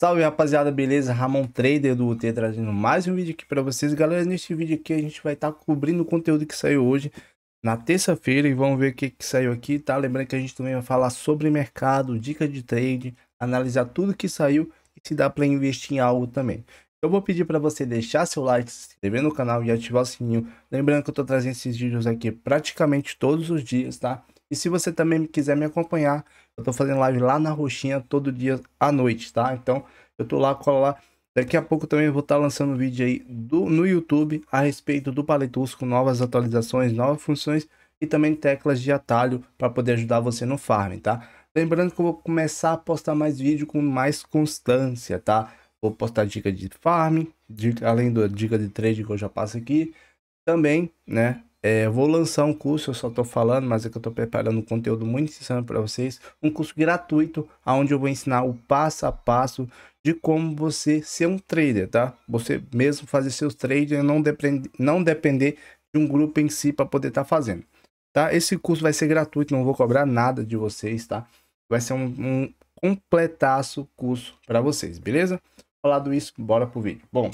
Salve rapaziada, beleza? Ramon Trader do UT trazendo mais um vídeo aqui para vocês. Galera, neste vídeo aqui a gente vai estar tá cobrindo o conteúdo que saiu hoje na terça-feira e vamos ver o que, que saiu aqui, tá? Lembrando que a gente também vai falar sobre mercado, dica de trade, analisar tudo que saiu e se dá para investir em algo também. Eu vou pedir para você deixar seu like, se inscrever no canal e ativar o sininho. Lembrando que eu estou trazendo esses vídeos aqui praticamente todos os dias, tá? E se você também quiser me acompanhar, eu tô fazendo live lá na Roxinha todo dia à noite, tá? Então, eu tô lá, cola lá. Daqui a pouco também vou estar tá lançando vídeo aí do, no YouTube a respeito do Paletus com novas atualizações, novas funções e também teclas de atalho para poder ajudar você no farm, tá? Lembrando que eu vou começar a postar mais vídeo com mais constância, tá? Vou postar dica de farm, além da dica de trade que eu já passo aqui. Também, né, é, vou lançar um curso, eu só estou falando, mas é que eu estou preparando um conteúdo muito interessante para vocês. Um curso gratuito, onde eu vou ensinar o passo a passo de como você ser um trader, tá? Você mesmo fazer seus trades e não, depend não depender de um grupo em si para poder estar tá fazendo, tá? Esse curso vai ser gratuito, não vou cobrar nada de vocês, tá? Vai ser um, um completaço curso para vocês, beleza? Falado isso, bora pro vídeo. Bom,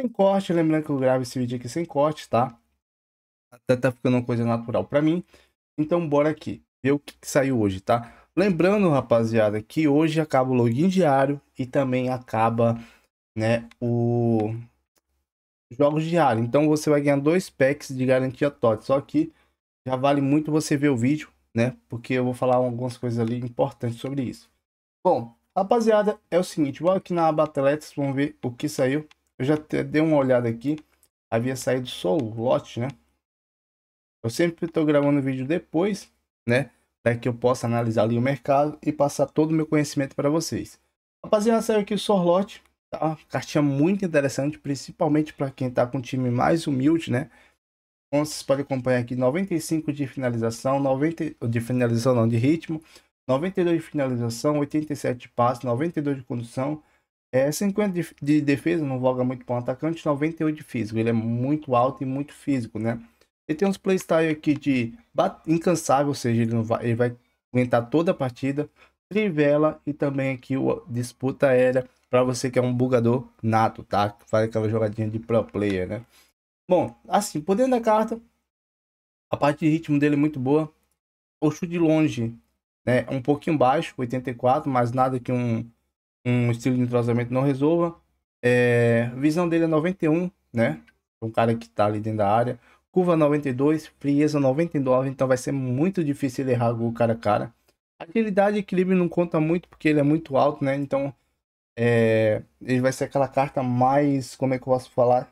sem corte, lembrando que eu gravo esse vídeo aqui sem corte, tá? Até tá ficando uma coisa natural para mim. Então bora aqui, ver o que, que saiu hoje, tá? Lembrando, rapaziada, que hoje acaba o login diário e também acaba, né, o jogos diários. Então você vai ganhar dois packs de garantia TOT. Só que já vale muito você ver o vídeo, né? Porque eu vou falar algumas coisas ali importantes sobre isso. Bom, rapaziada, é o seguinte, vou aqui na aba Atletas, vamos ver o que saiu. Eu já dei uma olhada aqui, havia saído só o lote, né? Eu sempre estou gravando vídeo depois, né? Para que eu possa analisar ali o mercado e passar todo o meu conhecimento para vocês. Rapaziada, saiu aqui é o Sorlot, tá? Cartinha muito interessante, principalmente para quem está com um time mais humilde, né? Então, vocês podem acompanhar aqui 95 de finalização, 90 de finalização não, de ritmo, 92 de finalização, 87 de passe, 92 de condução, é, 50 de, de defesa, não voga muito para um atacante, 98 de físico. Ele é muito alto e muito físico, né? Ele tem uns playstyle aqui de incansável, ou seja, ele, não vai, ele vai aguentar toda a partida. Trivela e também aqui o disputa aérea para você que é um bugador nato, tá? Faz aquela jogadinha de pro player, né? Bom, assim, poder da carta, a parte de ritmo dele é muito boa. O chute de longe né, é um pouquinho baixo, 84, mas nada que um, um estilo de entrosamento não resolva. É, visão dele é 91, né? Um cara que tá ali dentro da área curva 92, frieza 99, então vai ser muito difícil ele errar gol cara a cara. Agilidade e equilíbrio não conta muito porque ele é muito alto, né? Então é, ele vai ser aquela carta mais, como é que eu posso falar,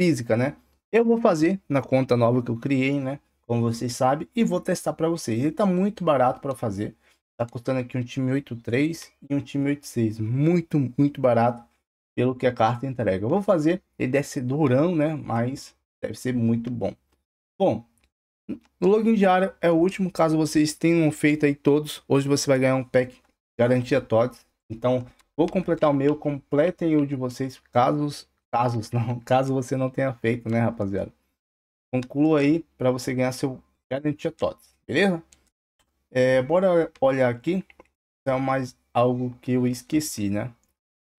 física, né? Eu vou fazer na conta nova que eu criei, né? Como vocês sabem, e vou testar para vocês. Ele tá muito barato para fazer. Tá custando aqui um time 8.3 e um time 8.6. Muito, muito barato pelo que a carta entrega. Eu vou fazer, ele é ser durão, né? Mas Deve ser muito bom. Bom, no login diário é o último, caso vocês tenham feito aí todos. Hoje você vai ganhar um pack garantia TOTS. Então, vou completar o meu, completem o de vocês, casos, casos não, caso você não tenha feito, né, rapaziada? Conclua aí para você ganhar seu garantia TOTS, beleza? É, bora olhar aqui. É mais algo que eu esqueci, né?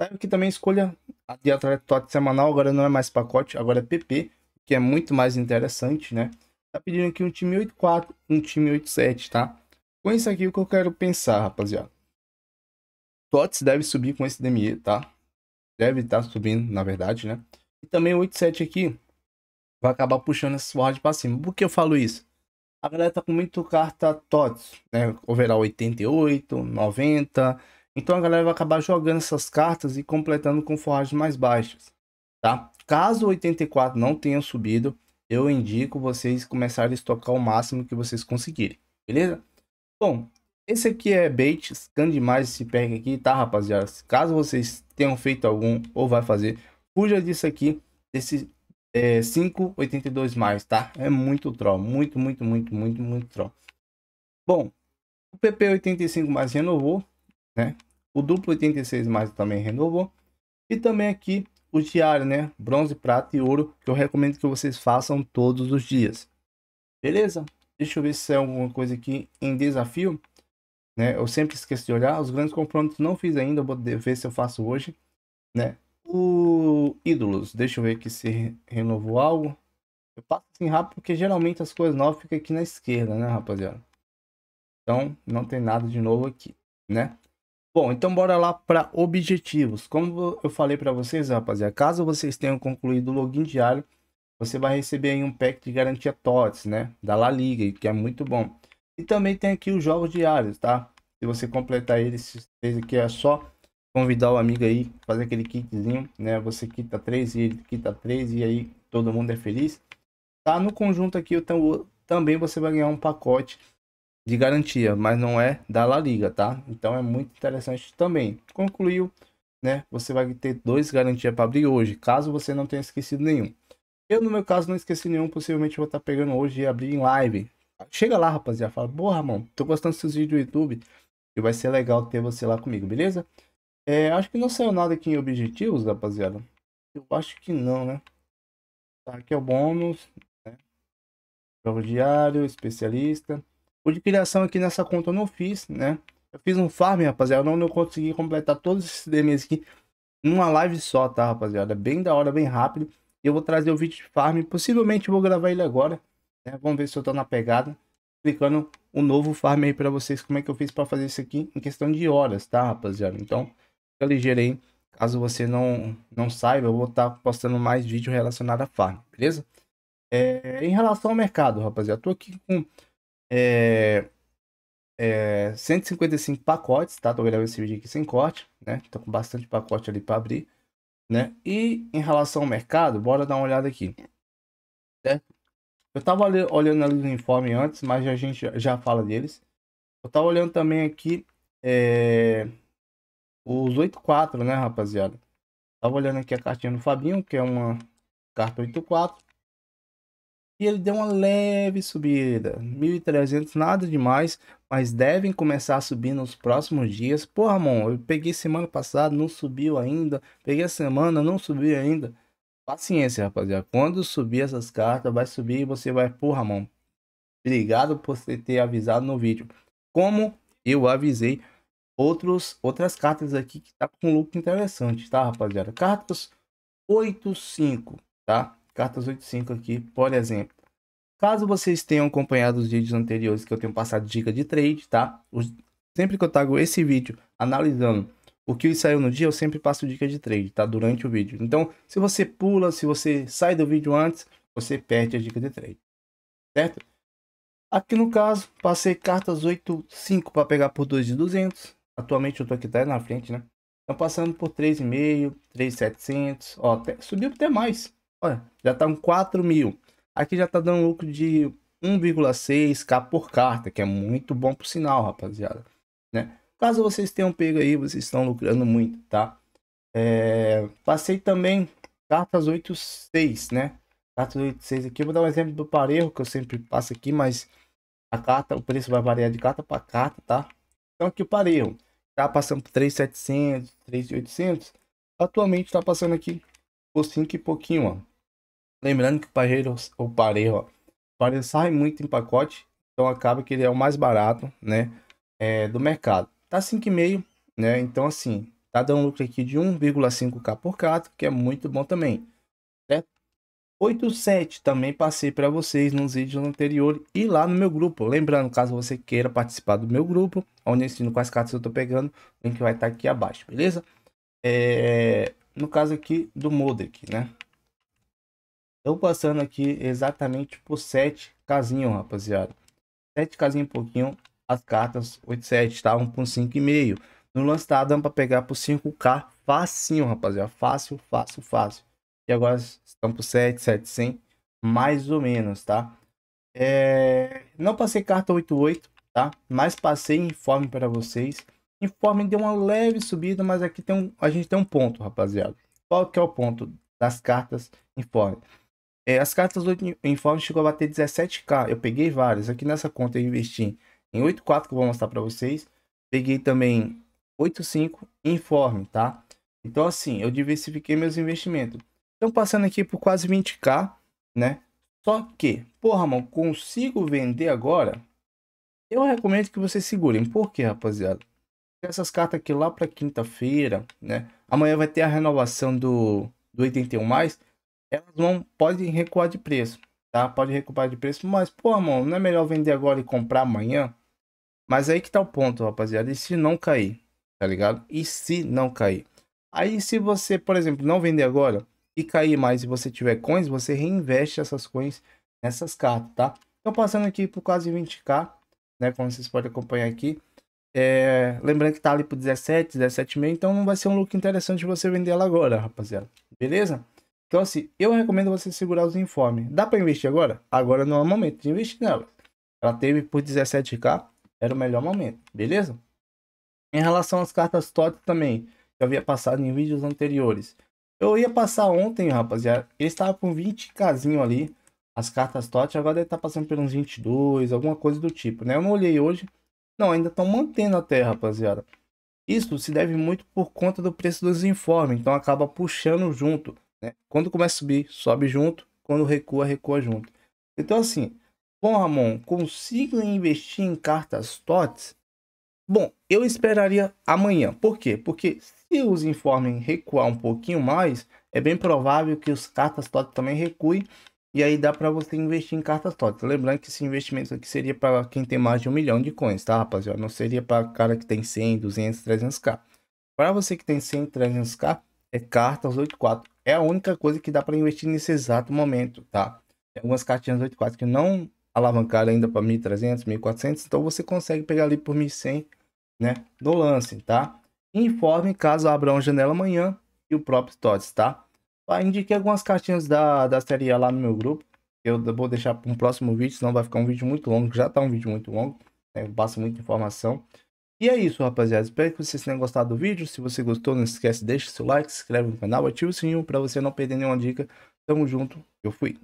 sabe que também escolha de atleta TOTS semanal, agora não é mais pacote, agora é PP que é muito mais interessante, né? Tá pedindo aqui um time 84, um time 87, tá? Com isso aqui, o que eu quero pensar, rapaziada? Tots deve subir com esse DME, tá? Deve estar tá subindo, na verdade, né? E também o 87 aqui vai acabar puxando esse ward para cima. Por que eu falo isso? A galera tá com muito carta TOTS, né? Overall 88, 90. Então a galera vai acabar jogando essas cartas e completando com forragens mais baixas tá? Caso 84 não tenha subido, eu indico vocês começarem a estocar o máximo que vocês conseguirem, beleza? Bom, esse aqui é bait, scan demais esse pack aqui, tá rapaziada? Caso vocês tenham feito algum ou vai fazer, fuja disso aqui, desse é, 5,82 mais, tá? É muito troll, muito, muito, muito, muito, muito troll. Bom, o PP85 mais renovou, né? O duplo 86 mais também renovou. E também aqui o diário, né? Bronze, prata e ouro, que eu recomendo que vocês façam todos os dias. Beleza? Deixa eu ver se é alguma coisa aqui em desafio. Né? Eu sempre esqueço de olhar. Os grandes confrontos não fiz ainda, eu vou ver se eu faço hoje, né? O ídolos, deixa eu ver aqui se renovou algo. Eu passo assim rápido porque geralmente as coisas novas ficam aqui na esquerda, né, rapaziada? Então, não tem nada de novo aqui, né? Bom, então bora lá para objetivos. Como eu falei para vocês, rapaziada, caso vocês tenham concluído o login diário, você vai receber um pack de garantia TOTS, né? Da La Liga, que é muito bom. E também tem aqui os jogos diários, tá? Se você completar eles, desde que aqui, é só convidar o amigo aí, fazer aquele kitzinho, né? Você quita três e ele quita três e aí todo mundo é feliz. Tá? No conjunto aqui, eu também você vai ganhar um pacote de garantia, mas não é da La Liga, tá? Então é muito interessante também. Concluiu, né? Você vai ter dois garantias para abrir hoje, caso você não tenha esquecido nenhum. Eu, no meu caso, não esqueci nenhum, possivelmente vou estar tá pegando hoje e abrir em live. Chega lá, rapaziada, fala, porra, Ramon, tô gostando dos vídeos do YouTube e vai ser legal ter você lá comigo, beleza? É, acho que não saiu nada aqui em objetivos, rapaziada. Eu acho que não, né? Tá, aqui é o bônus, né? Jogo diário, especialista. O de criação aqui nessa conta eu não fiz, né? Eu fiz um farm, rapaziada. Eu não, não consegui completar todos esses DMs aqui numa live só, tá, rapaziada? Bem da hora, bem rápido. Eu vou trazer o vídeo de farm. Possivelmente vou gravar ele agora. Né? Vamos ver se eu tô na pegada. Explicando o novo farm aí pra vocês. Como é que eu fiz pra fazer isso aqui em questão de horas, tá, rapaziada? Então, fica ligeiro aí. Caso você não, não saiba, eu vou estar tá postando mais vídeo relacionado a farm, beleza? É, em relação ao mercado, rapaziada, eu tô aqui com é, é, 155 pacotes, tá? Tô gravando esse vídeo aqui sem corte, né? Tô com bastante pacote ali para abrir, né? E em relação ao mercado, bora dar uma olhada aqui. Certo? É, eu tava olhando ali no informe antes, mas a gente já fala deles. Eu tava olhando também aqui é, os 84, né, rapaziada? Tava olhando aqui a cartinha do Fabinho, que é uma carta 84 e ele deu uma leve subida, 1.300, nada demais, mas devem começar a subir nos próximos dias. porra Ramon, eu peguei semana passada, não subiu ainda, peguei a semana, não subiu ainda. Paciência, rapaziada, quando subir essas cartas, vai subir e você vai, porra Ramon, obrigado por você ter avisado no vídeo. Como eu avisei outros, outras cartas aqui que tá com lucro interessante, tá, rapaziada? Cartas 8.5, tá? Cartas 85 aqui, por exemplo. Caso vocês tenham acompanhado os vídeos anteriores que eu tenho passado dica de trade, tá? Os... Sempre que eu trago esse vídeo analisando o que saiu no dia, eu sempre passo dica de trade, tá? Durante o vídeo. Então, se você pula, se você sai do vídeo antes, você perde a dica de trade, certo? Aqui no caso, passei cartas 85 para pegar por 2 de 200. Atualmente eu tô aqui tá é na frente, né? Então passando por 3,5, 3,700, ó, até, subiu até mais. Olha, já está um 4 mil. Aqui já está dando lucro de 1,6k por carta, que é muito bom pro sinal, rapaziada. Né? Caso vocês tenham pego aí, vocês estão lucrando muito, tá? É... Passei também cartas 86, né? Cartas 86 aqui, eu vou dar um exemplo do parelho que eu sempre passo aqui, mas a carta, o preço vai variar de carta para carta, tá? Então aqui o parelho tá passando por 3,700, 3,800. Atualmente tá passando aqui por 5 e pouquinho, ó. Lembrando que o Pajero, o Parejo, o Parejo sai muito em pacote, então acaba que ele é o mais barato, né, é, do mercado. Tá 5,5, né, então assim, tá dando um lucro aqui de 1,5k por carta, que é muito bom também, certo? Né. 8.7 também passei para vocês nos vídeos anteriores e lá no meu grupo. Lembrando, caso você queira participar do meu grupo, onde eu ensino quais cartas eu tô pegando, o link vai estar tá aqui abaixo, beleza? É, no caso aqui do Modric, né? Eu passando aqui exatamente por 7 casinhos, rapaziada. 7 casinhas pouquinho, as cartas 8,7 estavam tá? por 5,5. No lance tá dando para pegar por 5k facinho, rapaziada. Fácil, fácil, fácil. E agora estamos por 7, 700, mais ou menos, tá? É... Não passei carta 88, tá? Mas passei informe para vocês. Informe deu uma leve subida, mas aqui tem um... a gente tem um ponto, rapaziada. Qual que é o ponto das cartas informe? É, as cartas do informe chegou a bater 17k. Eu peguei várias. Aqui nessa conta eu investi em 8.4 que eu vou mostrar para vocês. Peguei também 8.5 informe, tá? Então assim, eu diversifiquei meus investimentos. Estão passando aqui por quase 20k, né? Só que, porra, mano, consigo vender agora? Eu recomendo que vocês segurem. porque rapaziada? Essas cartas aqui lá para quinta-feira, né? Amanhã vai ter a renovação do, do 81+, elas vão podem recuar de preço, tá? Pode recuar de preço, mas pô, mano, não é melhor vender agora e comprar amanhã? Mas aí que tá o ponto, rapaziada. E se não cair, tá ligado? E se não cair? Aí se você, por exemplo, não vender agora e cair mais e você tiver coins, você reinveste essas coins nessas cartas, tá? Então passando aqui por quase 20k, né, como vocês podem acompanhar aqui. É, lembrando que tá ali por 17, 17,5, meio, então não vai ser um look interessante você vender ela agora, rapaziada. Beleza? Então, assim, eu recomendo você segurar os informes. Dá para investir agora? Agora não é o momento de investir nela. Ela teve por 17k, era o melhor momento, beleza? Em relação às cartas TOTS também, que eu havia passado em vídeos anteriores. Eu ia passar ontem, rapaziada, ele estava com 20kzinho ali, as cartas TOTS, agora ele tá passando por uns 22, alguma coisa do tipo, né? Eu não olhei hoje, não, ainda estão mantendo até, rapaziada. Isso se deve muito por conta do preço dos informes, então acaba puxando junto. Né? Quando começa a subir, sobe junto. Quando recua, recua junto. Então, assim, bom, Ramon, consigo investir em cartas TOTS? Bom, eu esperaria amanhã. Por quê? Porque se os informem recuar um pouquinho mais, é bem provável que os cartas TOTS também recuem. E aí dá para você investir em cartas TOTS. Lembrando que esse investimento aqui seria para quem tem mais de um milhão de coins, tá, rapaziada? Não seria para cara que tem 100, 200, 300k. Para você que tem 100, 300k, é cartas 84 é a única coisa que dá para investir nesse exato momento, tá? Tem algumas cartinhas 84 que não alavancaram ainda para 1.300, 1.400, então você consegue pegar ali por 1.100, né, no lance, tá? Informe caso abra uma janela amanhã e o próprio TOTS, tá? Ah, indiquei algumas cartinhas da, da série A lá no meu grupo, eu vou deixar para um próximo vídeo, senão vai ficar um vídeo muito longo, já tá um vídeo muito longo, né, eu passo muita informação. E é isso, rapaziada. Espero que vocês tenham gostado do vídeo. Se você gostou, não esquece, deixa seu like, se inscreve no canal, ativa o sininho para você não perder nenhuma dica. Tamo junto, eu fui.